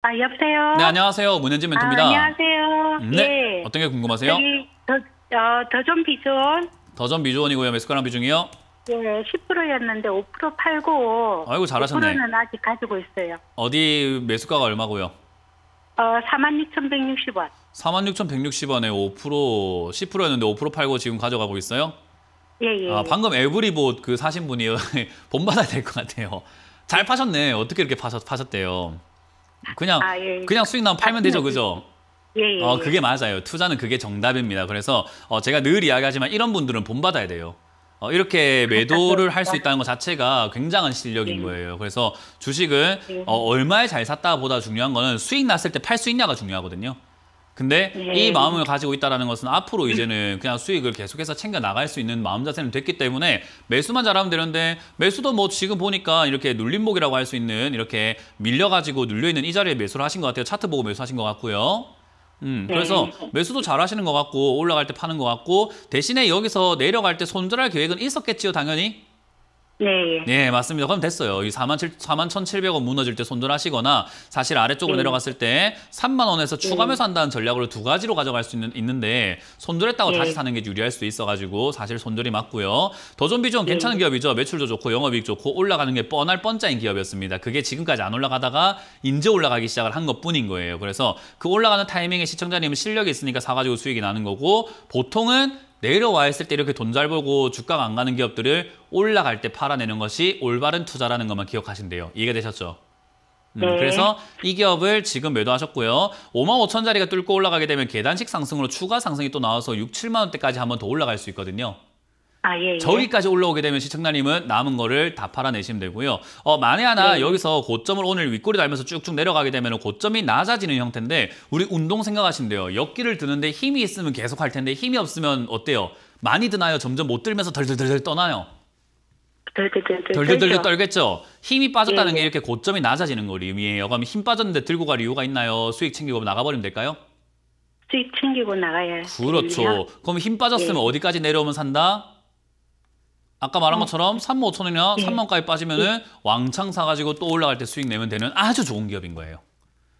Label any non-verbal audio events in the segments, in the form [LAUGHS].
아, 여보세요? 네, 안녕하세요. 문현진 멘토입니다. 아, 안녕하세요. 음, 예. 네. 예. 어떤 게 궁금하세요? 저기 더, 어, 더존 비 더전 비조원이고요. 매스카랑 비중이요? 예, 10%였는데 5% 팔고. 아이고, 잘하셨네. 5%는 아직 가지고 있어요. 어디 매수가가 얼마고요? 어, 46,160원. 46,160원에 5%, 10%였는데 5% 팔고 지금 가져가고 있어요? 예, 예. 아, 방금 에브리봇 그 사신 분이 [LAUGHS] 본받아야 될 것 같아요. 잘 파셨네. 어떻게 이렇게 파셨, 파셨대요? 그냥 아, 예. 예. 그냥 수익 나면 팔면 되죠, 아, 네. 그죠? 예, 예, 어, 예. 그게 맞아요. 투자는 그게 정답입니다. 그래서 어, 제가 늘 이야기하지만 이런 분들은 본받아야 돼요. 어, 이렇게 [LAUGHS] 매도를 할 수 있다는 것 자체가 굉장한 실력인 예. 거예요. 그래서 주식은 어, 얼마에 잘 샀다 보다 중요한 거는 수익 났을 때 팔 수 있냐가 중요하거든요. 근데 예. 이 마음을 가지고 있다는 것은 앞으로 이제는 그냥 수익을 계속해서 챙겨 나갈 수 있는 마음 자세는 됐기 때문에 매수만 잘하면 되는데 매수도 뭐 지금 보니까 이렇게 눌림목이라고 할 수 있는 이렇게 밀려가지고 눌려있는 이 자리에 매수를 하신 것 같아요. 차트 보고 매수하신 것 같고요. 음, 네. 그래서 매수도 잘 하시는 것 같고 올라갈 때 파는 것 같고 대신에 여기서 내려갈 때 손절할 계획은 있었겠지요 당연히 네. 예. 네, 맞습니다. 그럼 됐어요. 이 4만 7 4만 1,700원 무너질 때 손절하시거나 사실 아래쪽으로 네. 내려갔을 때 3만 원에서 네. 추가 매수한다는 전략으로 두 가지로 가져갈 수 있는, 있는데 손절했다고 네. 다시 사는 게 유리할 수 있어가지고 사실 손절이 맞고요. 더존비존 네. 괜찮은 기업이죠. 매출도 좋고 영업이익 좋고 올라가는 게 뻔할 뻔짜인 기업이었습니다. 그게 지금까지 안 올라가다가 인제 올라가기 시작을 한 것뿐인 거예요. 그래서 그 올라가는 타이밍에 시청자님은 실력이 있으니까 사가지고 수익이 나는 거고 보통은 내려와 있을 때 이렇게 돈 잘 벌고 주가가 안 가는 기업들을 올라갈 때 팔아내는 것이 올바른 투자라는 것만 기억하신대요 이해가 되셨죠? 음, 네. 그래서 이 기업을 지금 매도하셨고요. 5만 5천자리가 뚫고 올라가게 되면 계단식 상승으로 추가 상승이 또 나와서 6, 7만 원대까지 한번 더 올라갈 수 있거든요. 아, 예, 예. 저기까지 올라오게 되면 시청자님은 남은 거를 다 팔아내시면 되고요. 어, 만에 하나 네. 여기서 고점을 오늘 윗꼬리 달면서 쭉쭉 내려가게 되면 고점이 낮아지는 형태인데 우리 운동 생각하시면 돼요. 역기를 드는데 힘이 있으면 계속 할 텐데 힘이 없으면 어때요? 많이 드나요? 점점 못 들면서 덜덜덜덜 떠나요? 덜덜덜덜 떨겠죠. 힘이 빠졌다는 예, 게 예. 이렇게 고점이 낮아지는 거 의미예요. 그럼 힘 빠졌는데 들고 갈 이유가 있나요? 수익 챙기고 나가버리면 될까요? 수익 챙기고 나가야 그렇죠. 되겠 그럼 힘 빠졌으면 예. 어디까지 내려오면 산다? 아까 말한 음. 것처럼 3만 5천 원이나 네. 예. 3만까지 빠지면 은 예. 왕창 사가지고 또 올라갈 때 수익 내면 되는 아주 좋은 기업인 거예요.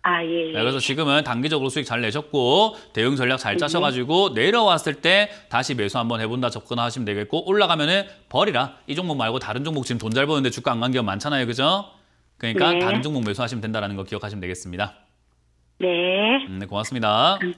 아, 예, 예. 네, 그래서 지금은 단기적으로 수익 잘 내셨고 대응 전략 잘 음. 짜셔가지고 내려왔을 때 다시 매수 한번 해본다 접근하시면 되겠고 올라가면 은 버리라. 이 종목 말고 다른 종목 지금 돈 잘 버는데 주가 안 간 기업 많잖아요. 그죠? 그러니까 네. 다른 종목 매수하시면 된다는 거 기억하시면 되겠습니다. 네. 음, 네, 고맙습니다. 음.